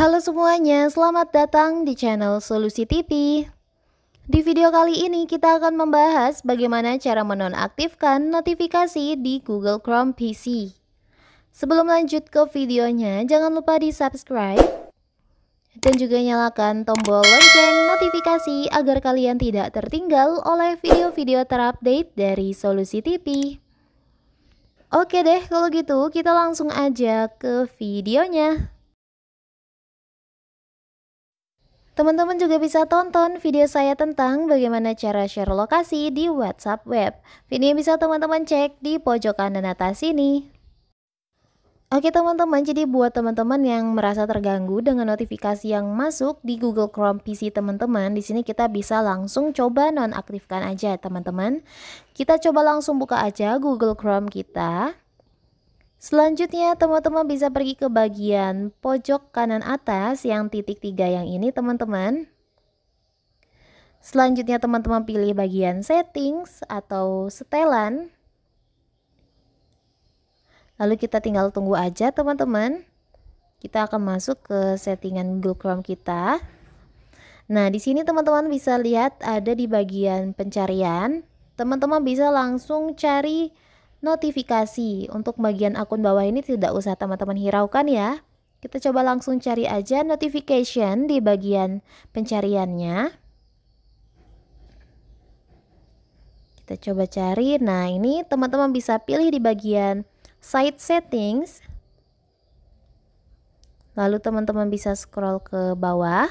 Halo semuanya, selamat datang di channel Solusi TV. Di video kali ini kita akan membahas bagaimana cara menonaktifkan notifikasi di Google Chrome PC. Sebelum lanjut ke videonya, jangan lupa di subscribe dan juga nyalakan tombol lonceng notifikasi agar kalian tidak tertinggal oleh video-video terupdate dari Solusi TV. Oke deh, kalau gitu kita langsung aja ke videonya. Teman-teman juga bisa tonton video saya tentang bagaimana cara share lokasi di WhatsApp web. Video bisa teman-teman cek di pojok kanan atas sini. Oke teman-teman, jadi buat teman-teman yang merasa terganggu dengan notifikasi yang masuk di Google Chrome PC teman-teman, di sini kita bisa langsung coba nonaktifkan aja teman-teman. Kita coba langsung buka aja Google Chrome kita. Selanjutnya teman-teman bisa pergi ke bagian pojok kanan atas yang titik tiga yang ini teman-teman. Selanjutnya teman-teman pilih bagian settings atau setelan. Lalu kita tinggal tunggu aja teman-teman. Kita akan masuk ke settingan Google Chrome kita. Nah, di sini teman-teman bisa lihat ada di bagian pencarian. Teman-teman bisa langsung cari notifikasi. Untuk bagian akun bawah ini tidak usah teman-teman hiraukan ya. Kita coba langsung cari aja notification di bagian pencariannya. Kita coba cari. Nah, ini teman-teman bisa pilih di bagian site settings. Lalu teman-teman bisa scroll ke bawah.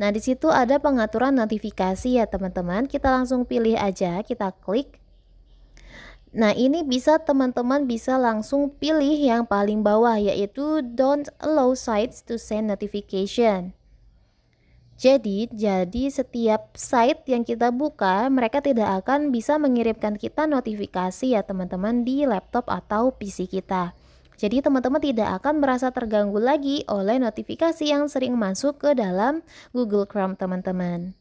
Nah, di situ ada pengaturan notifikasi ya, teman-teman. Kita langsung pilih aja, kita klik. Nah ini bisa teman-teman bisa langsung pilih yang paling bawah yaitu don't allow sites to send notification. Jadi, jadi setiap site yang kita buka, mereka tidak akan bisa mengirimkan kita notifikasi ya teman-teman di laptop atau PC kita. Jadi teman-teman tidak akan merasa terganggu lagi oleh notifikasi yang sering masuk ke dalam Google Chrome teman-teman.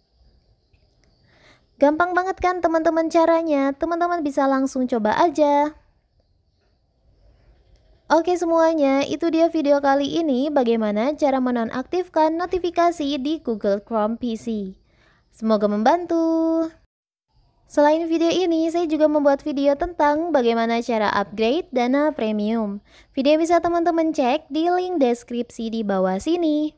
Gampang banget kan teman-teman caranya, teman-teman bisa langsung coba aja. Oke semuanya, itu dia video kali ini bagaimana cara menonaktifkan notifikasi di Google Chrome PC. Semoga membantu. Selain video ini, saya juga membuat video tentang bagaimana cara upgrade dana premium. Video bisa teman-teman cek di link deskripsi di bawah sini.